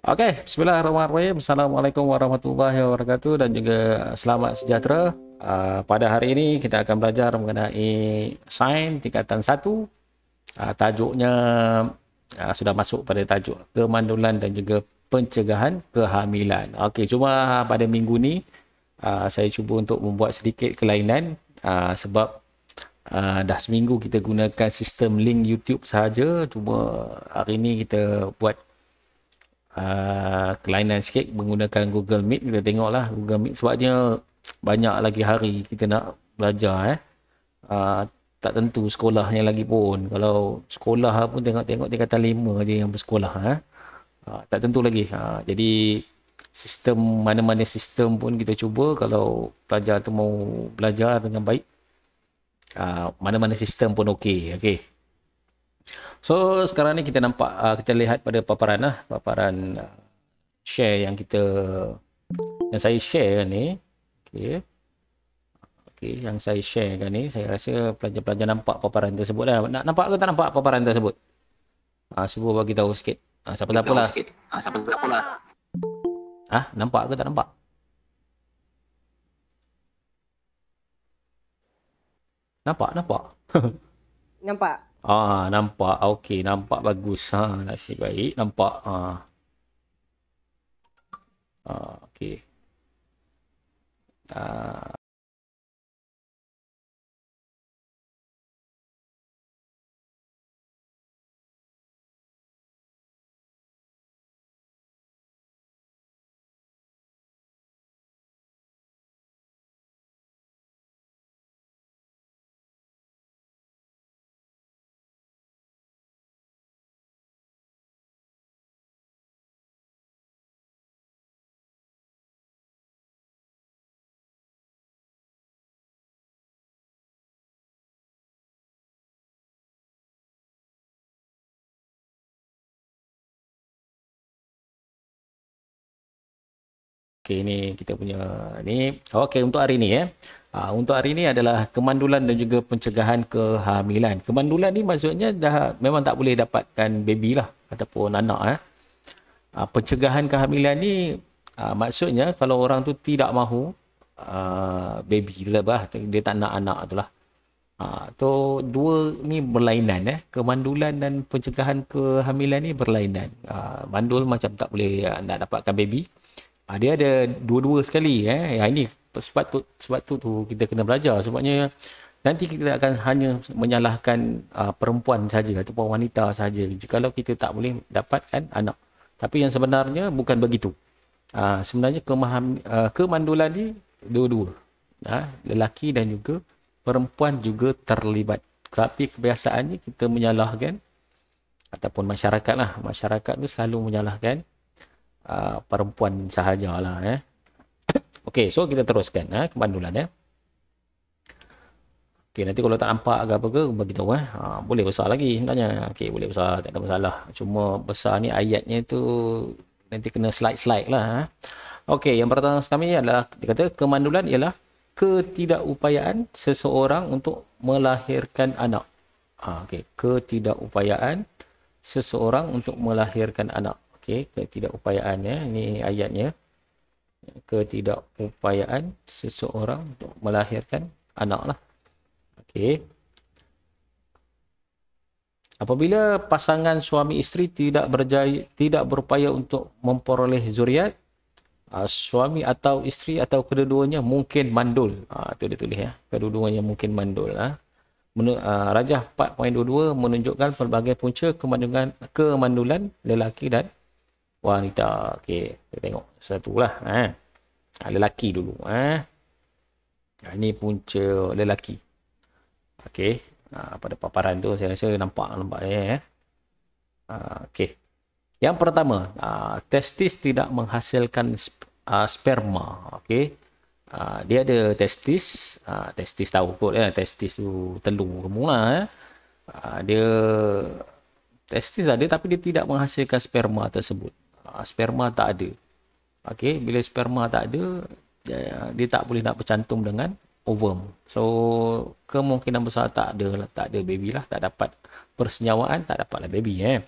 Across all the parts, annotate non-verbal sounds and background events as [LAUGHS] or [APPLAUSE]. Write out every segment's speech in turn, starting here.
Oke, okay, bismillahirrahmanirrahim. Assalamualaikum warahmatullahi wabarakatuh dan juga selamat sejahtera. Uh, pada hari ini kita akan belajar mengenai sains tingkatan 1. Uh, ah, tajuknya uh, sudah masuk pada tajuk kemandulan dan juga pencegahan kehamilan. Okey, cuma pada minggu ni uh, saya cuba untuk membuat sedikit kelainan uh, sebab uh, dah seminggu kita gunakan sistem link YouTube sahaja, cuma hari ini kita buat uh, kelainan sikit menggunakan Google Meet kita tengoklah Google Meet sebabnya banyak lagi hari kita nak belajar eh uh, tak tentu sekolahnya lagi pun kalau sekolah pun tengok-tengok dia kata lima aja yang bersekolah eh uh, tak tentu lagi uh, jadi sistem mana-mana sistem pun kita cuba kalau pelajar tu mau belajar dengan baik uh, mana-mana sistem pun okey okey So sekarang ni kita nampak uh, kita lihat pada paparan lah, paparan uh, share yang kita yang saya share ni. Okey. Okey, yang saya share kan ni, saya rasa pelajar-pelajar nampak paparan tersebut lah. Nak nampak ke tak nampak paparan tersebut? Ah, ha, cuba bagi tahu sikit. Ah, ha, siapa tak apalah. Sikit. Ah, ha, siapa tak apalah. Ah, ha, nampak ke tak nampak? Nampak, nampak. [LAUGHS] nampak. Ah nampak okey nampak bagus ha nasib baik nampak ah ah okey ah Okey, ini kita punya ni. Okey, untuk hari ini ya. Eh. Uh, untuk hari ini adalah kemandulan dan juga pencegahan kehamilan. Kemandulan ni maksudnya dah memang tak boleh dapatkan baby lah ataupun anak eh. Uh, pencegahan kehamilan ni uh, maksudnya kalau orang tu tidak mahu uh, baby lah bah, dia tak nak anak tu lah. Uh, tu dua ni berlainan eh. Kemandulan dan pencegahan kehamilan ni berlainan. Uh, mandul macam tak boleh uh, nak dapatkan baby. Ha, dia ada dua-dua sekali eh. Ya, ini sebab tu sebab tu, tu kita kena belajar sebabnya nanti kita akan hanya menyalahkan uh, perempuan saja ataupun wanita saja. Kalau kita tak boleh dapatkan anak. Ah, Tapi yang sebenarnya bukan begitu. Ha, sebenarnya kemaham, uh, kemandulan ni dua-dua. Ha, lelaki dan juga perempuan juga terlibat. Tapi kebiasaannya kita menyalahkan ataupun masyarakat lah. Masyarakat tu selalu menyalahkan Ah, perempuan sahajalah eh. [COUGHS] Okey, so kita teruskan eh kemandulan eh. Okey, nanti kalau tak nampak ke apa ke bagi eh. Ha, boleh besar lagi tanya. Okey, boleh besar tak ada masalah. Cuma besar ni ayatnya tu nanti kena slide-slide lah eh. Okey, yang pertama kami adalah dia kata kemandulan ialah ketidakupayaan seseorang untuk melahirkan anak. Ha, okey, ketidakupayaan seseorang untuk melahirkan anak. Okey, ketidakupayaannya. Ini eh, ayatnya. Ketidakupayaan seseorang untuk melahirkan anak lah. Okey. Apabila pasangan suami isteri tidak berjaya, tidak berupaya untuk memperoleh zuriat, ah, suami atau isteri atau kedua-duanya mungkin mandul. Itu ah, dia tulis ya. Kedua-duanya mungkin mandul. Ah. Rajah 4.22 menunjukkan pelbagai punca kemandulan, kemandulan lelaki dan wanita. Okey, kita tengok satu lah. Eh. lelaki dulu. Eh. ini punca lelaki. Okey, ha, pada paparan tu saya rasa nampak nampak eh. eh. Okey. Yang pertama, testis tidak menghasilkan sperma. Okey. dia ada testis. testis tahu kot. Eh. Testis tu telur kemula. Eh. dia testis ada tapi dia tidak menghasilkan sperma tersebut. Ah, sperma tak ada. Okey, bila sperma tak ada, dia, tak boleh nak bercantum dengan ovum. So, kemungkinan besar tak ada lah, tak ada baby lah, tak dapat persenyawaan, tak dapatlah baby eh.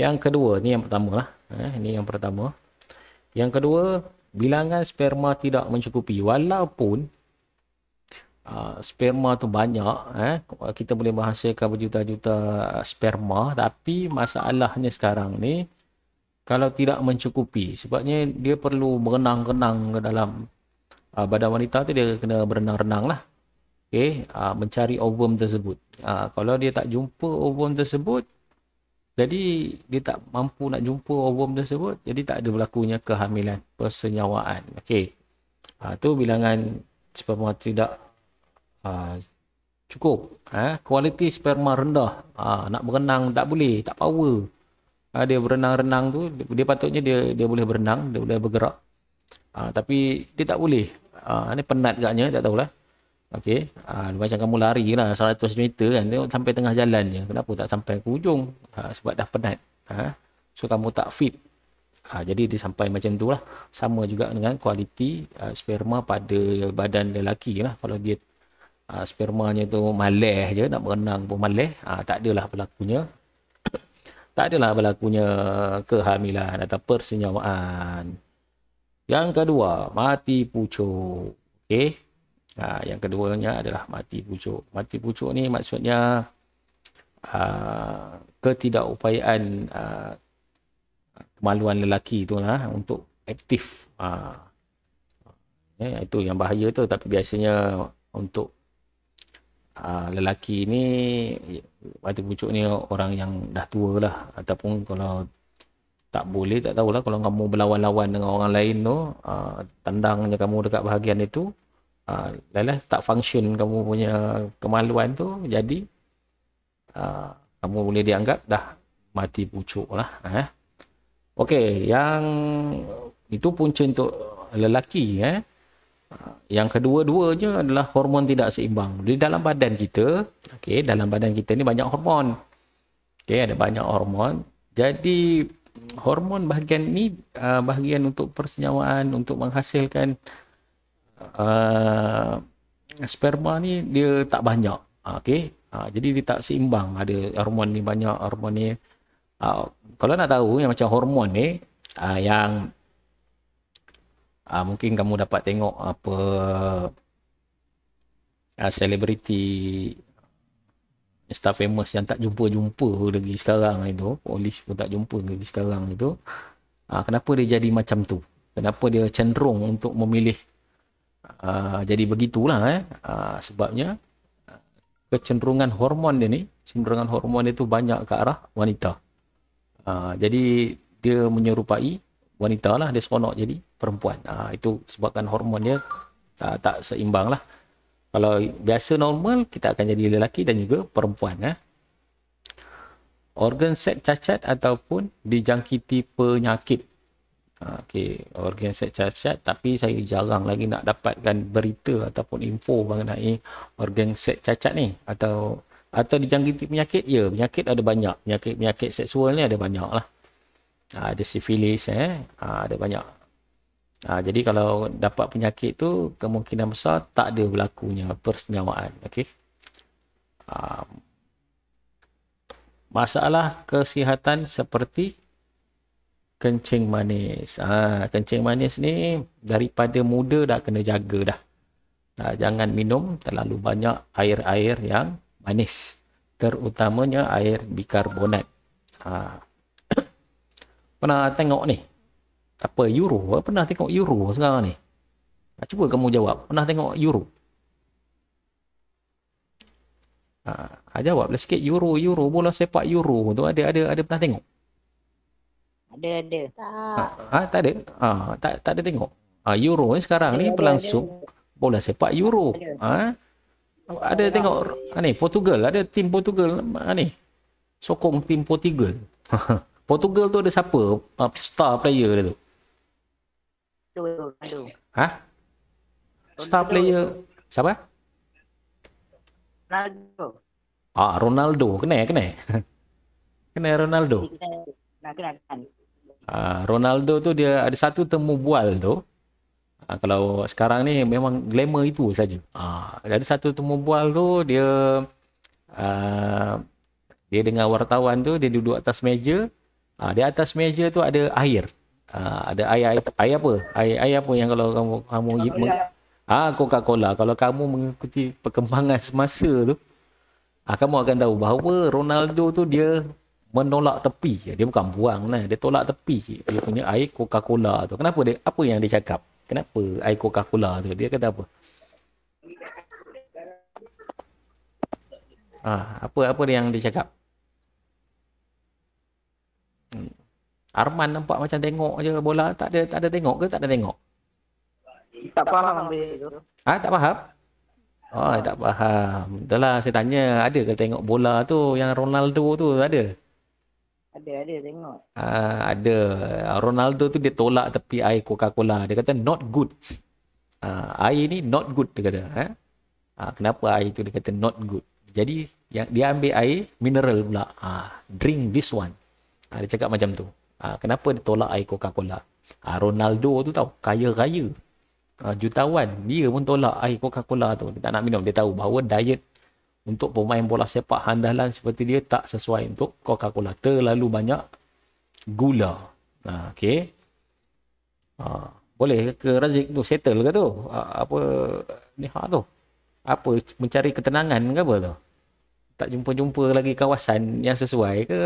Yang kedua, ni yang pertama lah. Eh, ni yang pertama. Yang kedua, bilangan sperma tidak mencukupi walaupun Uh, sperma tu banyak eh kita boleh menghasilkan berjuta-juta sperma tapi masalahnya sekarang ni kalau tidak mencukupi sebabnya dia perlu berenang-renang ke dalam uh, badan wanita tu dia kena berenang-renang lah okay? uh, ah, mencari ovum tersebut uh, kalau dia tak jumpa ovum tersebut jadi dia tak mampu nak jumpa ovum tersebut jadi tak ada berlakunya kehamilan persenyawaan okay? uh, tu bilangan sperma tidak uh, cukup eh? kualiti sperma rendah uh, nak berenang tak boleh tak power uh, dia berenang-renang tu dia patutnya dia dia boleh berenang dia boleh bergerak uh, tapi dia tak boleh uh, ah, ni penat gaknya tak tahulah okey uh, macam kamu lari lah 100 meter kan tengok sampai tengah jalan je kenapa tak sampai ke hujung uh, sebab dah penat uh, so kamu tak fit Ha, jadi dia sampai macam tu lah sama juga dengan kualiti uh, sperma pada badan lelaki lah kalau dia uh, spermanya tu malih je nak berenang pun malih uh, tak adalah pelakunya tak adalah berlakunya kehamilan atau persenyawaan. Yang kedua, mati pucuk. Okay, Ha, yang keduanya adalah mati pucuk. Mati pucuk ni maksudnya ha, ketidakupayaan ha, kemaluan lelaki tu lah ha, untuk aktif. Ha. Eh, itu yang bahaya tu. Tapi biasanya untuk Ah, lelaki ni waktu pucuk ni orang yang dah tua lah ataupun kalau tak boleh tak tahulah kalau kamu berlawan-lawan dengan orang lain tu uh, tandangnya kamu dekat bahagian itu uh, lelah tak function kamu punya kemaluan tu jadi uh, kamu boleh dianggap dah mati pucuk lah eh. Okey, yang itu punca untuk lelaki eh yang kedua duanya adalah hormon tidak seimbang. Di dalam badan kita, okey, dalam badan kita ni banyak hormon. Okey, ada banyak hormon. Jadi hormon bahagian ni uh, bahagian untuk persenyawaan untuk menghasilkan uh, sperma ni dia tak banyak. Ah, okey. Uh, jadi dia tak seimbang. Ada hormon ni banyak, hormon ni uh, kalau nak tahu yang macam hormon ni uh, yang uh, mungkin kamu dapat tengok apa uh, ah, celebrity star famous yang tak jumpa-jumpa lagi sekarang itu polis pun tak jumpa lagi sekarang itu uh, kenapa dia jadi macam tu kenapa dia cenderung untuk memilih uh, jadi begitulah eh uh, sebabnya kecenderungan hormon dia ni kecenderungan hormon dia tu banyak ke arah wanita uh, jadi dia menyerupai wanita lah dia seronok jadi perempuan ha, itu sebabkan hormon dia tak, ah, tak seimbang lah kalau biasa normal kita akan jadi lelaki dan juga perempuan ya. organ set cacat ataupun dijangkiti penyakit ha, ah, okay. organ set cacat tapi saya jarang lagi nak dapatkan berita ataupun info mengenai organ set cacat ni atau atau dijangkiti penyakit ya penyakit ada banyak penyakit penyakit seksual ni ada banyak lah ha, ada sifilis eh ha, ada banyak ha, jadi kalau dapat penyakit tu kemungkinan besar tak ada berlakunya persenyawaan okey ha, masalah kesihatan seperti kencing manis ha, kencing manis ni daripada muda dah kena jaga dah ha, jangan minum terlalu banyak air-air yang manis terutamanya air bikarbonat ha, pernah tengok ni apa euro pernah tengok euro sekarang ni ah, cuba kamu jawab pernah tengok euro ha, jawab lah sikit euro euro bola sepak euro tu ada ada ada pernah tengok ada ada ha, ha, tak ada ha, tak, tak ada tengok ha, euro ni sekarang ni ada, pelangsung bola sepak euro ada. ha? ada tengok ha, ni Portugal ada tim Portugal ha, ni sokong tim Portugal [LAUGHS] Portugal tu ada siapa? Uh, star player dia tu. Ha? Star player siapa? Ronaldo. Ah, Ronaldo. Kena, eh, [LAUGHS] kena. kena Ronaldo. Uh, ah, Ronaldo tu dia ada satu temu bual tu. Uh, kalau sekarang ni memang glamour itu saja. Uh, ada satu temu bual tu dia uh, dia dengan wartawan tu dia duduk atas meja Ha, di atas meja tu ada air. Ha, ada air, air, air apa? Air, air apa yang kalau kamu... kamu ah Coca-Cola. Kalau kamu mengikuti perkembangan semasa tu, ha, kamu akan tahu bahawa Ronaldo tu dia menolak tepi. Dia bukan buang lah. Dia tolak tepi. Dia punya air Coca-Cola tu. Kenapa dia? Apa yang dia cakap? Kenapa air Coca-Cola tu? Dia kata apa? ha, apa apa yang dia cakap? Hmm. Arman nampak macam tengok je bola tak ada tak ada tengok ke tak ada tengok. Tak faham ambil Ah tak faham. Oh tak faham. Itulah saya tanya ada ke tengok bola tu yang Ronaldo tu ada? Ada ada tengok. Ah ada. Ronaldo tu dia tolak tepi air Coca-Cola. Dia kata not good. Ah air ni not good dia kata. Eh? Ah kenapa air tu dia kata not good? Jadi yang dia ambil air mineral pula. Ah drink this one. Ha, dia cakap macam tu. Ha, kenapa dia tolak air Coca-Cola? Ha, Ronaldo tu tahu kaya raya. Ha, jutawan, dia pun tolak air Coca-Cola tu. Dia tak nak minum. Dia tahu bahawa diet untuk pemain bola sepak handalan seperti dia tak sesuai untuk Coca-Cola. Terlalu banyak gula. Ha, okay. Ha, boleh ke Razik tu settle ke tu? Ha, apa ni hak tu? Apa mencari ketenangan ke apa tu? Tak jumpa-jumpa lagi kawasan yang sesuai ke?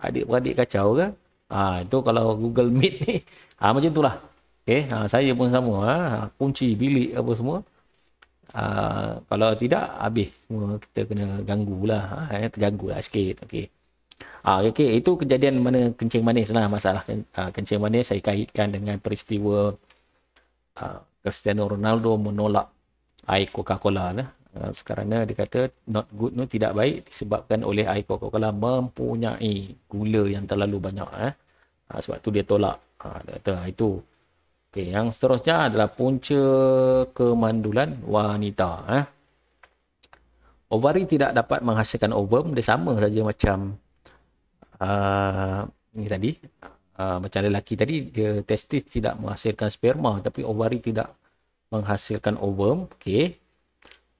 adik-beradik kacau ke? Ha, itu kalau Google Meet ni, ha, macam itulah. Okay, eh, ha, saya pun sama. Ha, kunci bilik apa semua. Ha, kalau tidak, habis. Semua kita kena ganggu lah. Ha, eh, terganggu lah sikit. Okay. Ha, okay, itu kejadian mana kencing manis lah masalah. Ha, kencing manis saya kaitkan dengan peristiwa ha, Cristiano Ronaldo menolak air Coca-Cola lah. Eh, Sekarangnya ni dia kata not good ni tidak baik disebabkan oleh air Coca-Cola mempunyai gula yang terlalu banyak eh. Ha, sebab tu dia tolak. Ha, dia kata ah, itu. Okey, yang seterusnya adalah punca kemandulan wanita eh. Ovari tidak dapat menghasilkan ovum, dia sama saja macam uh, ini tadi. Uh, macam lelaki tadi, dia testis tidak menghasilkan sperma tapi ovari tidak menghasilkan ovum. Okey,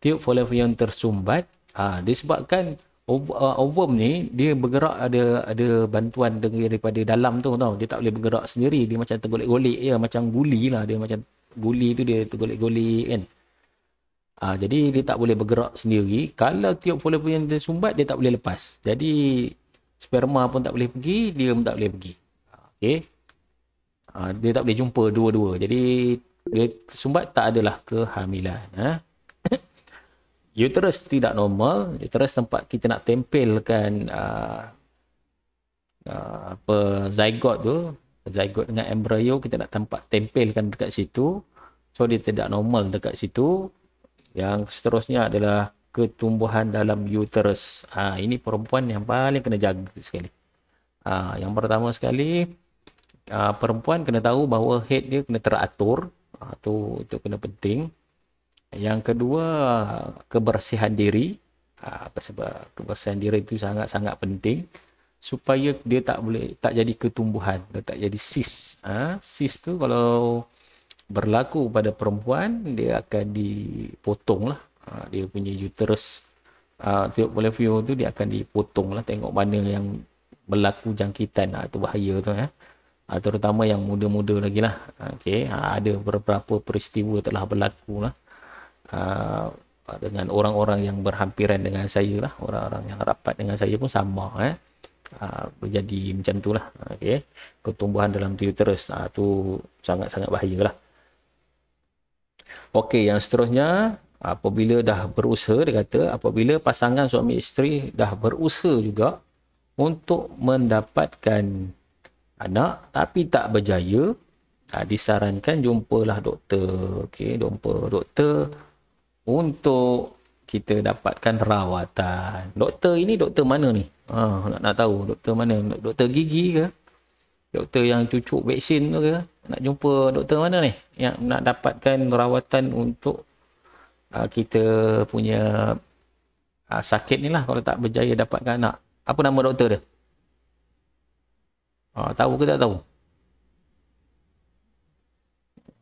tiup volume yang tersumbat ha, disebabkan uh, ovum ni dia bergerak ada ada bantuan daripada dalam tu tau dia tak boleh bergerak sendiri dia macam tergolek-golek ya macam guli lah dia macam guli tu dia tergolek-golek kan ha, jadi dia tak boleh bergerak sendiri kalau tiup volume yang tersumbat dia tak boleh lepas jadi sperma pun tak boleh pergi dia pun tak boleh pergi ha, okey ha, dia tak boleh jumpa dua-dua jadi dia tersumbat tak adalah kehamilan ha? uterus tidak normal, uterus tempat kita nak tempelkan uh, uh, apa zygote tu, zygote dengan embryo kita nak tempat tempelkan dekat situ. So dia tidak normal dekat situ. Yang seterusnya adalah ketumbuhan dalam uterus. Ha, ini perempuan yang paling kena jaga sekali. Ha, yang pertama sekali, ha, perempuan kena tahu bahawa head dia kena teratur. Itu ha, kena penting. Yang kedua, kebersihan diri. Ha, sebab kebersihan diri itu sangat-sangat penting supaya dia tak boleh tak jadi ketumbuhan, dia tak jadi sis. Ha, sis tu kalau berlaku pada perempuan dia akan dipotong lah ha, dia punya uterus ha, uh, boleh view tu dia akan dipotong lah tengok mana yang berlaku jangkitan ha, tu bahaya tu ya ha, terutama yang muda-muda lagi lah ha, okay. ha, ada beberapa peristiwa telah berlaku lah uh, dengan orang-orang yang berhampiran dengan saya lah orang-orang yang rapat dengan saya pun sama eh ah, menjadi uh, macam tu lah ah, okay. Pertumbuhan dalam uterus uh, tu sangat-sangat bahaya lah ok yang seterusnya apabila dah berusaha dia kata apabila pasangan suami isteri dah berusaha juga untuk mendapatkan anak tapi tak berjaya uh, disarankan jumpalah doktor ok jumpa doktor untuk kita dapatkan rawatan. Doktor ini doktor mana ni? Ha, nak, nak tahu doktor mana? Doktor gigi ke? Doktor yang cucuk vaksin tu ke? Nak jumpa doktor mana ni? Yang nak dapatkan rawatan untuk uh, kita punya uh, sakit ni lah kalau tak berjaya dapatkan anak. Apa nama doktor dia? Uh, tahu ke tak tahu?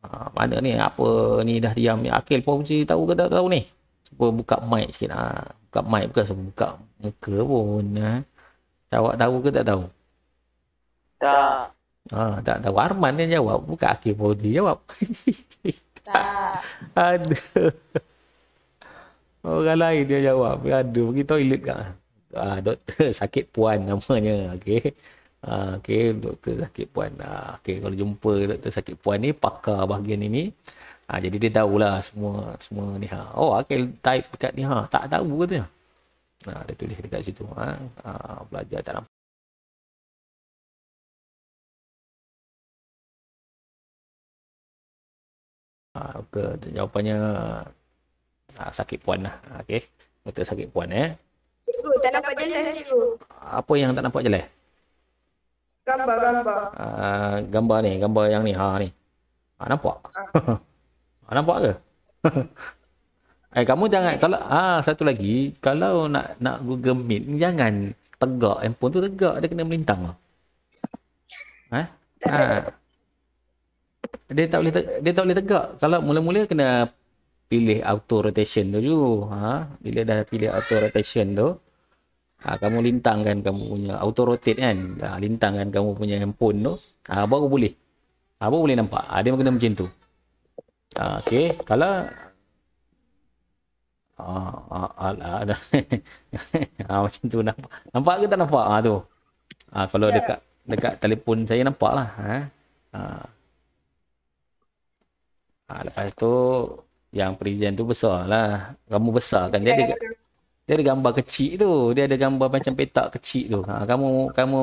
Ha, mana ni apa ni dah diam ni ya, Akil pun mesti tahu ke tak tahu ni cuba buka mic sikit ha. buka mic bukan cuba buka muka pun ha. awak tahu ke tak tahu tak ha, tak tahu Arman yang jawab buka Akil pun dia jawab tak [LAUGHS] ada orang lain dia jawab ada pergi toilet kat ha, ah, doktor sakit puan namanya okey Ah, okay, doktor sakit puan. Uh, ah, okay, kalau jumpa doktor sakit puan ni, pakar bahagian ini. Uh, jadi dia tahulah semua semua ni. Ha. Oh, okay, type dekat ni. Ha. Tak tahu katanya. Nah, dia tulis dekat situ. Ha. Uh, belajar tak nampak. Okay, jawapannya ah, sakit puan lah. Okay. Betul sakit puan eh. Cikgu, tak nampak jelas cikgu. Apa yang tak nampak jelas? Gambar, gambar. Uh, gambar ni, gambar yang ni. Ha ni. Ha nampak. Ha [LAUGHS] nampak ke? [LAUGHS] eh kamu jangan kalau ah satu lagi kalau nak nak Google Meet jangan tegak handphone tu tegak dia kena melintang lah. Ha? Ha. Dia tak boleh te- dia tak boleh tegak. Kalau mula-mula kena pilih auto rotation tu dulu. Ha, bila dah pilih auto rotation tu, ha, kamu lintangkan kamu punya auto rotate kan ha, lintangkan kamu punya handphone tu ha, ah, baru boleh ha, baru boleh nampak ha, dia kena macam tu ha, ok kalau ah ah alah, ada. ha, [LAUGHS] macam tu nampak nampak ke tak nampak ah tu Ah kalau yeah. dekat dekat telefon saya nampak lah ha? ah Ha, lepas tu yang perizian tu besar lah. Kamu besar kan. Jadi, ya, dia ada gambar kecil tu dia ada gambar macam petak kecil tu ha, kamu kamu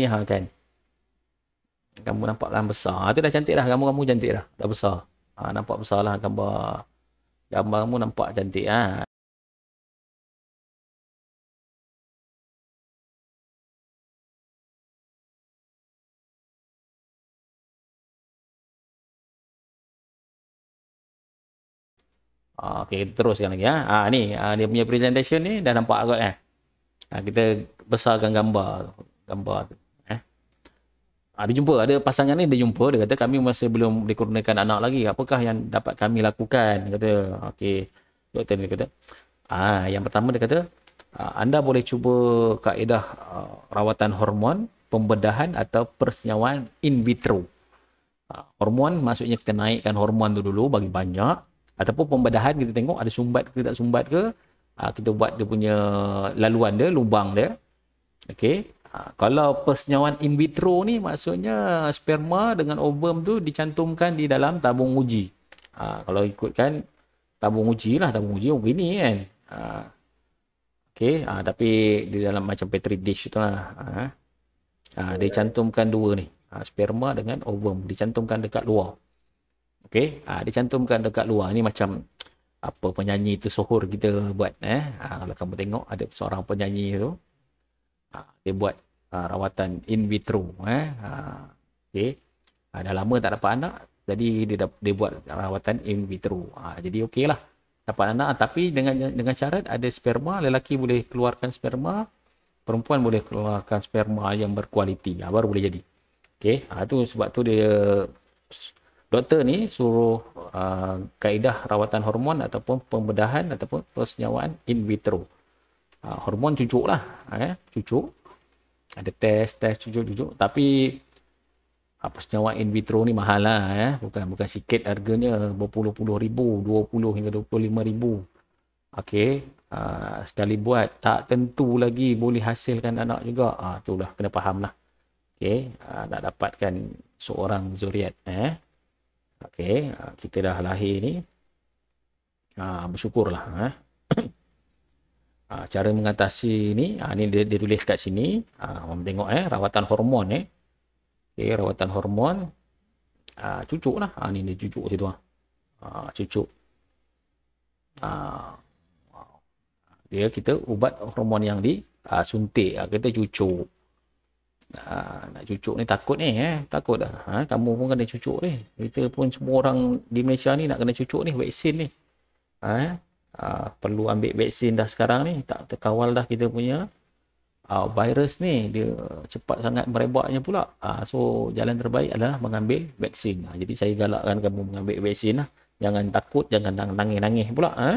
ni ha kan kamu nampak lah besar tu dah cantik dah kamu kamu cantik dah dah besar ha, nampak besar lah gambar gambar kamu nampak cantik ha. Ah, okey, kita teruskan lagi. Ha? Ha, ni, ha, dia punya presentation ni dah nampak kot eh. Ha, kita besarkan gambar Gambar tu. Eh? Ha, dia jumpa, ada pasangan ni dia jumpa. Dia kata kami masih belum dikurniakan anak lagi. Apakah yang dapat kami lakukan? Dia kata, okey. Doktor ni kata. Ah, ha, yang pertama dia kata, anda boleh cuba kaedah rawatan hormon, pembedahan atau persenyawaan in vitro. Hormon maksudnya kita naikkan hormon tu dulu bagi banyak ataupun pembedahan kita tengok ada sumbat ke tak sumbat ke ha, kita buat dia punya laluan dia lubang dia okey ha, kalau persenyawaan in vitro ni maksudnya sperma dengan ovum tu dicantumkan di dalam tabung uji ha, kalau ikutkan tabung uji lah tabung uji begini kan ha, okey ha, tapi di dalam macam petri dish tu lah ha, ha, dicantumkan dua ni sperma dengan ovum dicantumkan dekat luar Okey, ha, dia cantumkan dekat luar ini macam apa penyanyi itu tersohor kita buat eh. Ha, kalau kamu tengok ada seorang penyanyi tu ha, dia buat ha, rawatan in vitro eh. Ha, okey. Ha, dah lama tak dapat anak, jadi dia dap, dia buat rawatan in vitro. Ha, jadi okeylah. Dapat anak tapi dengan dengan syarat ada sperma, lelaki boleh keluarkan sperma, perempuan boleh keluarkan sperma yang berkualiti. Ha, baru boleh jadi. Okey, ha, tu sebab tu dia Doktor ni suruh uh, kaedah rawatan hormon ataupun pembedahan ataupun persenyawaan in vitro. Uh, hormon cucuk lah. Eh? Cucuk. Ada test, test, cucuk, cucuk. Tapi apa uh, senyawa in vitro ni mahal lah. Eh? Bukan, bukan sikit harganya berpuluh-puluh ribu, dua puluh hingga dua puluh lima ribu. Okay. Uh, sekali buat tak tentu lagi boleh hasilkan anak juga. Uh, ah, itulah kena faham lah. Okay. Uh, nak dapatkan seorang zuriat. Eh? Okey, ah, kita dah lahir ni. Ah, bersyukurlah eh. [COUGHS] ah, cara mengatasi ni, ah, ni dia, dia tulis kat sini. Ah, orang tengok eh, rawatan hormon eh. Okey, rawatan hormon. Ah, cucuk lah. Ah, ni dia cucuk situ ah. Ah, cucuk. Ah. Dia kita ubat hormon yang di ah, suntik. Ah, kita cucuk ha, nak cucuk ni takut ni eh takut dah ha, kamu pun kena cucuk ni kita pun semua orang di Malaysia ni nak kena cucuk ni vaksin ni ha, ha, perlu ambil vaksin dah sekarang ni tak terkawal dah kita punya Uh, virus ni dia cepat sangat merebaknya pula uh, so jalan terbaik adalah mengambil vaksin uh, jadi saya galakkan kamu mengambil vaksin lah jangan takut jangan nangis-nangis pula eh? Ha.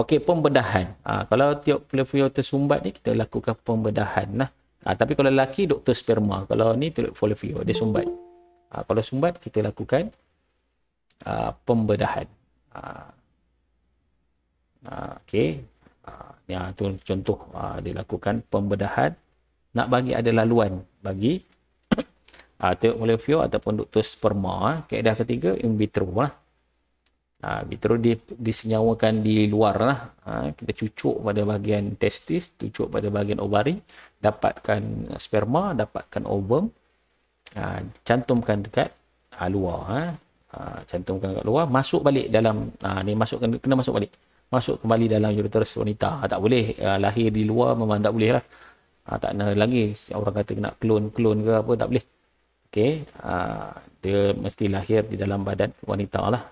ok pembedahan uh, kalau tiap pelafio tersumbat ni kita lakukan pembedahan lah Ha, tapi kalau lelaki, doktor sperma. Kalau ni, tulip folio. Dia sumbat. Ha, kalau sumbat, kita lakukan uh, pembedahan. Ha, okay. Ha, ya, tu contoh ha, dia lakukan pembedahan. Nak bagi ada laluan bagi uh, [COUGHS] tulip folio ataupun doktor sperma. Ha. Keadaan ketiga, in vitro lah. Ha, terus dia disenyawakan di luar lah. Ha, kita cucuk pada bahagian testis, cucuk pada bahagian ovari, dapatkan sperma, dapatkan ovum, ha, cantumkan dekat ha, luar. Ha. ha. cantumkan dekat luar, masuk balik dalam, ha, ni masukkan, kena masuk balik. Masuk kembali dalam uterus wanita. Ha, tak boleh, ha, lahir di luar memang tak boleh lah. Ha, tak nak lagi orang kata nak klon-klon ke apa, tak boleh. Okay, ha, dia mesti lahir di dalam badan wanita lah.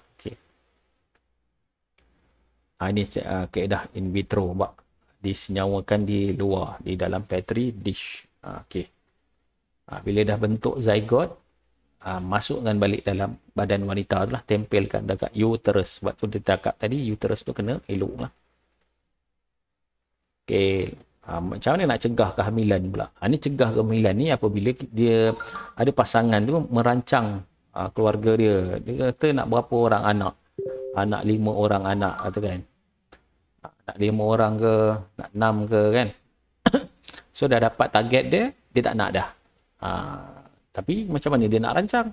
Ha, ini uh, ah, keedah in vitro. Bak. Disenyawakan di luar. Di dalam petri dish. Ha, ah, okay. ha, bila dah bentuk zygote. Ha, masukkan balik dalam badan wanita tu lah. Tempelkan dekat uterus. Sebab tu dia cakap tadi uterus tu kena elok lah. Okay. Ha, macam mana nak cegah kehamilan pula? Ha, ini cegah kehamilan ni apabila dia ada pasangan tu merancang ha, keluarga dia. Dia kata nak berapa orang anak. Anak lima orang anak kata kan. Ah, nak lima orang ke, nak enam ke kan. [COUGHS] so dah dapat target dia, dia tak nak dah. Ha, tapi macam mana dia nak rancang?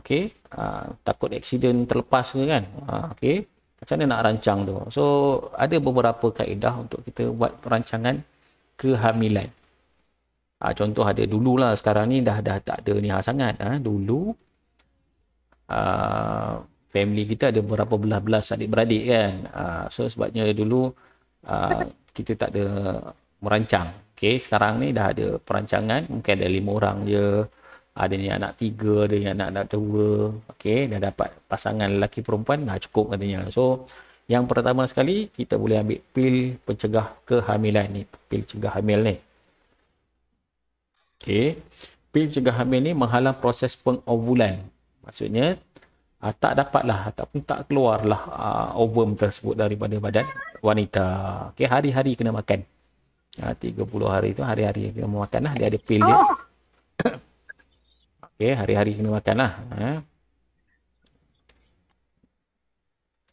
Okey, ha, takut accident terlepas ke kan? Ha, okay, macam mana nak rancang tu? So ada beberapa kaedah untuk kita buat perancangan kehamilan. Ha, contoh ada dulu lah sekarang ni dah dah tak ada ni ha, sangat. Ha, dulu, uh, family kita ada berapa belas-belas adik-beradik kan. Uh, so sebabnya dulu uh, kita tak ada merancang. Okay, sekarang ni dah ada perancangan. Mungkin ada lima orang je. Ada yang anak tiga, ada yang anak anak dua. Okay, dah dapat pasangan lelaki perempuan dah cukup katanya. So, yang pertama sekali kita boleh ambil pil pencegah kehamilan ni. Pil cegah hamil ni. Okay, pil cegah hamil ni menghalang proses pengovulan. Maksudnya, uh, tak dapatlah ataupun tak keluarlah uh, ovum tersebut daripada badan wanita. Okey, hari-hari kena makan. Ah, uh, 30 hari itu hari-hari kena makan lah. Dia ada pil dia. Oh. [COUGHS] Okey, hari-hari kena makan lah.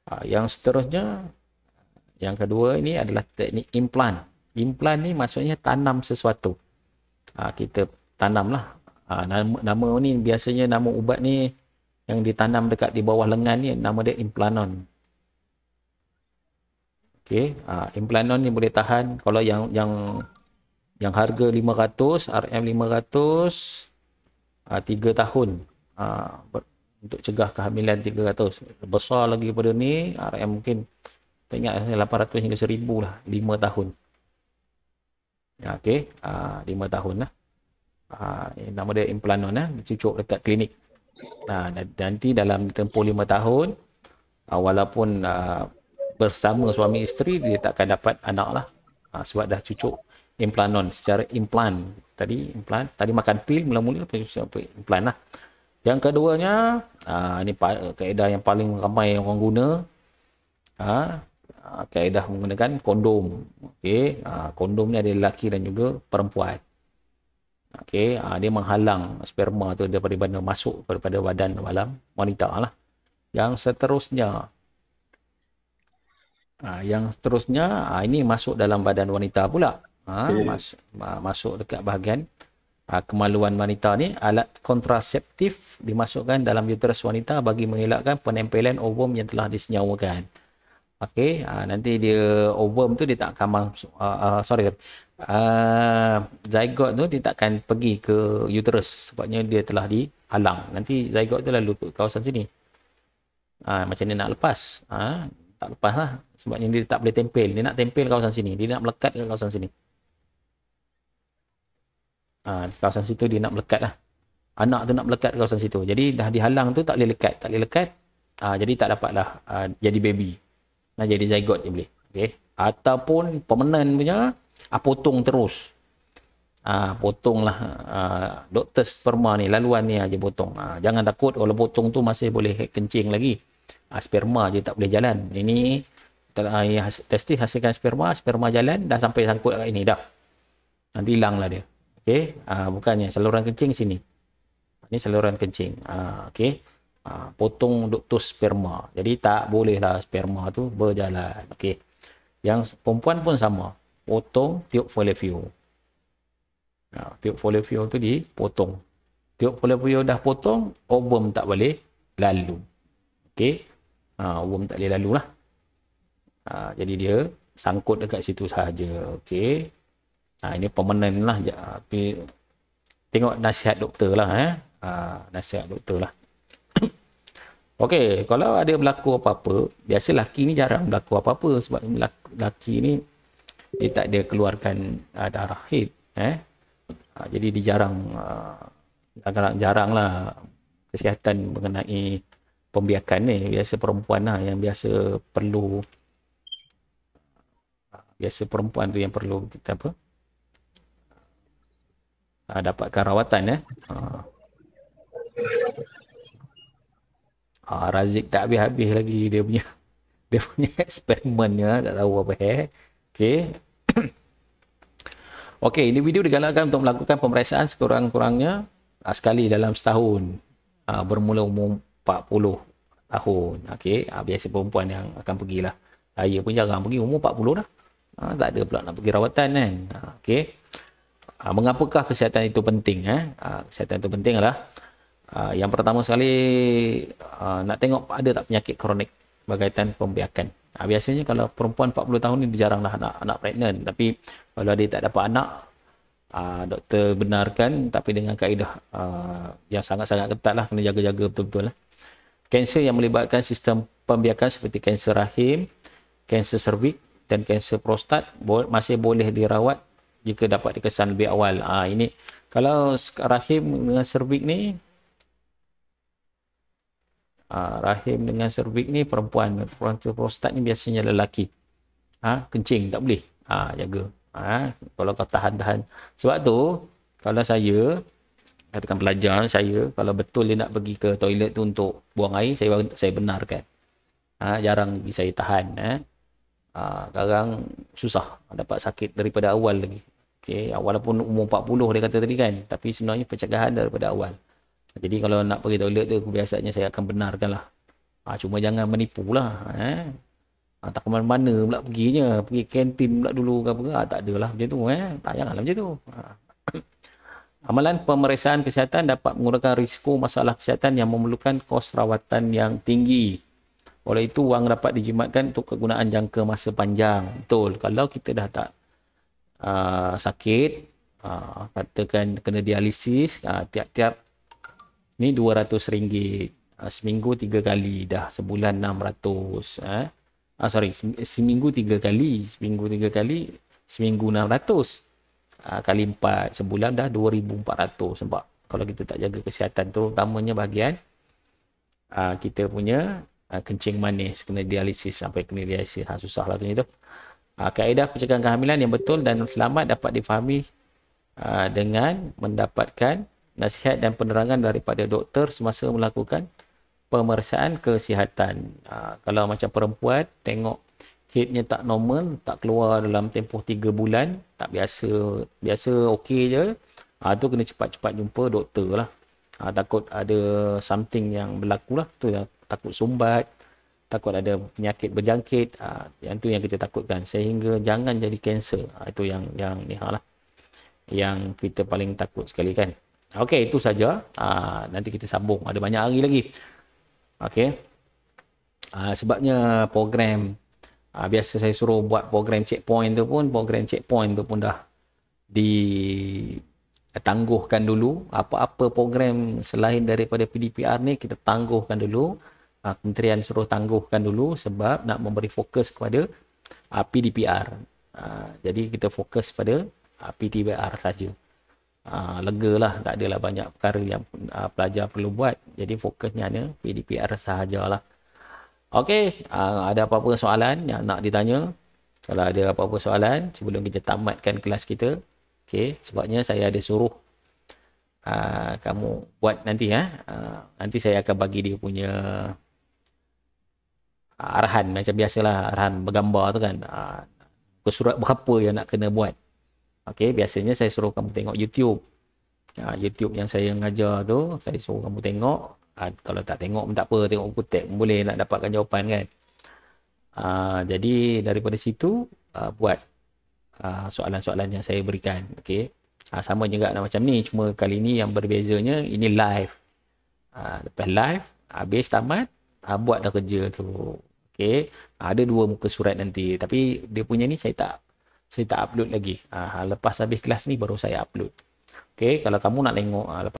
Uh, yang seterusnya, yang kedua ini adalah teknik implant. Implant ni maksudnya tanam sesuatu. Uh, kita tanam lah. Uh, nama, nama ni biasanya nama ubat ni yang ditanam dekat di bawah lengan ni nama dia implanon. Okey, ha, implanon ni boleh tahan kalau yang yang yang harga 500 RM 500 ha, 3 tahun ha, ber, untuk cegah kehamilan 300. Besar lagi pada ni RM mungkin tak ingat 800 hingga 1000 lah 5 tahun. Ya, okey, ha, 5 tahun lah. Ha, nama dia implanon lah, ha, dicucuk dekat klinik. Nah nanti dalam tempoh lima tahun, ha, walaupun ha, bersama suami isteri, dia takkan dapat anak lah. Ha, sebab dah cucuk implanon secara implan. Tadi implan, tadi makan pil mula-mula, implan lah. Yang keduanya, ha, ini kaedah yang paling ramai yang orang guna. Ha, kaedah menggunakan kondom. Okay, ha, kondom ni ada lelaki dan juga perempuan. Okey, uh, dia menghalang sperma tu daripada mana masuk daripada badan dalam wanita lah. Yang seterusnya, uh, yang seterusnya uh, ini masuk dalam badan wanita pula. Ha, mas, masuk dekat bahagian uh, kemaluan wanita ni alat kontraseptif dimasukkan dalam uterus wanita bagi mengelakkan penempelan ovum yang telah disenyawakan. Okey, uh, nanti dia ovum tu dia tak akan masuk. Uh, uh, sorry, uh, zygote tu dia takkan pergi ke uterus sebabnya dia telah dihalang. Nanti zygote tu lalu ke kawasan sini. Uh, macam ni nak lepas. Uh, tak lepas lah. Sebabnya dia tak boleh tempel. Dia nak tempel kawasan sini. Dia nak melekat ke kawasan sini. Uh, kawasan situ dia nak melekat lah. Anak tu nak melekat kawasan situ. Jadi dah dihalang tu tak boleh lekat. Tak boleh lekat. Uh, jadi tak dapatlah uh, jadi baby. nak jadi zygote dia boleh. Okay. Ataupun permanent punya ah, potong terus ah, potonglah ah, doktor sperma ni laluan ni aja potong ah, jangan takut kalau potong tu masih boleh kencing lagi ah, sperma je tak boleh jalan ini ah, testis hasilkan sperma sperma jalan dah sampai sangkut kat ini dah nanti hilanglah dia okey ah, bukannya saluran kencing sini ini saluran kencing ah, okey ah, potong doktor sperma jadi tak bolehlah sperma tu berjalan okey yang perempuan pun sama potong tiup folio view. Ha, tiup folio view tu dipotong. Tiup folio view dah potong, ovum tak boleh lalu. Okey. Ha, ovum tak boleh lalu lah. Ha, jadi dia sangkut dekat situ sahaja. Okey. Ha, ini permanent lah. Tapi tengok nasihat doktor lah. Eh. Ha, nasihat doktor lah. [COUGHS] Okey, kalau ada berlaku apa-apa, biasa lelaki ni jarang berlaku apa-apa sebab laki ni dia eh, tak dia keluarkan uh, darah haid eh uh, jadi dia jarang agak-agak ah, jaranglah kesihatan mengenai pembiakan ni biasa perempuan lah yang biasa perlu biasa perempuan tu yang perlu kita apa uh, dapatkan rawatan eh uh. Uh, Razik tak habis-habis lagi dia punya [LAUGHS] dia punya [LAUGHS] eksperimennya tak tahu apa eh okey Okey, ini video digalakkan untuk melakukan pemeriksaan sekurang-kurangnya uh, sekali dalam setahun uh, bermula umur 40 tahun. Okey, uh, biasa perempuan yang akan pergilah. Saya pun jarang pergi umur 40 dah. Uh, tak ada pula nak pergi rawatan kan. Uh, Okey. Uh, mengapakah kesihatan itu penting? Eh? Uh, kesihatan itu penting adalah uh, yang pertama sekali uh, nak tengok ada tak penyakit kronik berkaitan pembiakan. Uh, biasanya kalau perempuan 40 tahun ni dia jaranglah nak anak pregnant. Tapi kalau dia tak dapat anak uh, doktor benarkan tapi dengan kaedah uh, yang sangat-sangat ketat lah kena jaga-jaga betul-betul lah kanser yang melibatkan sistem pembiakan seperti kanser rahim kanser servik dan kanser prostat bo- masih boleh dirawat jika dapat dikesan lebih awal uh, ini kalau rahim dengan servik ni Uh, rahim dengan servik ni perempuan perempuan prostat ni biasanya lelaki ha? kencing tak boleh ha, jaga ha? kalau kau tahan-tahan sebab tu kalau saya katakan pelajar saya kalau betul dia nak pergi ke toilet tu untuk buang air saya saya benarkan ha? jarang pergi saya tahan eh? ha? sekarang susah dapat sakit daripada awal lagi okay? walaupun umur 40 dia kata tadi kan tapi sebenarnya pencegahan daripada awal jadi kalau nak pergi toilet tu biasanya saya akan benarkan lah ha? cuma jangan menipu lah eh? Ha. Ha, tak ke mana-mana pula perginya. Pergi kantin pula dulu ke apa ke. Ha, tak adalah macam tu. Eh. Tak janganlah macam tu. Ha. Amalan pemeriksaan kesihatan dapat mengurangkan risiko masalah kesihatan yang memerlukan kos rawatan yang tinggi. Oleh itu, wang dapat dijimatkan untuk kegunaan jangka masa panjang. Betul. Kalau kita dah tak uh, sakit, uh, katakan kena dialisis, uh, tiap-tiap ni RM200. Uh, seminggu tiga kali dah. Sebulan RM600. Eh ah sorry seminggu tiga kali seminggu tiga kali seminggu 600 ah, kali empat sebulan dah 2400 sebab kalau kita tak jaga kesihatan tu utamanya bahagian ah, kita punya ah, kencing manis kena dialisis sampai kena dialisis ha, ah, susah lah tu ni tu ah, kaedah pencegahan kehamilan yang betul dan selamat dapat difahami ah, dengan mendapatkan nasihat dan penerangan daripada doktor semasa melakukan pemeriksaan kesihatan. Ha, kalau macam perempuan tengok headnya tak normal, tak keluar dalam tempoh 3 bulan, tak biasa, biasa okey je. Ha, tu kena cepat-cepat jumpa doktor lah. Ha, takut ada something yang berlaku lah. Tu lah. takut sumbat, takut ada penyakit berjangkit. Ha, yang tu yang kita takutkan. Sehingga jangan jadi kanser. Ha, itu yang yang ni lah. Yang kita paling takut sekali kan. Okey, itu saja. nanti kita sambung. Ada banyak hari lagi. Okey. Uh, sebabnya program uh, biasa saya suruh buat program checkpoint tu pun program checkpoint tu pun dah di tangguhkan dulu apa-apa program selain daripada PDPR ni kita tangguhkan dulu uh, kementerian suruh tangguhkan dulu sebab nak memberi fokus kepada uh, PDPR uh, jadi kita fokus pada uh, PDPR saja uh, ah, lega lah. Tak adalah banyak perkara yang uh, pelajar perlu buat. Jadi fokusnya hanya PDPR sahajalah. Okey, uh, ah, ada apa-apa soalan yang nak ditanya? Kalau ada apa-apa soalan sebelum kita tamatkan kelas kita. Okey, sebabnya saya ada suruh uh, kamu buat nanti ya. Uh, nanti saya akan bagi dia punya arahan macam biasalah arahan bergambar tu kan. Uh, surat berapa yang nak kena buat. Okey, biasanya saya suruh kamu tengok YouTube. Uh, YouTube yang saya ngajar tu, saya suruh kamu tengok. Uh, kalau tak tengok pun tak apa, tengok kutip pun boleh nak dapatkan jawapan kan. Uh, jadi daripada situ uh, buat soalan-soalan yang saya berikan. Okey. Uh, sama juga nak macam ni, cuma kali ni yang berbezanya ini live. Uh, lepas live, habis tamat, uh, buat dah kerja tu. Okey. Uh, ada dua muka surat nanti, tapi dia punya ni saya tak saya tak upload lagi. Ha, lepas habis kelas ni baru saya upload. Okay, kalau kamu nak tengok ha, lepas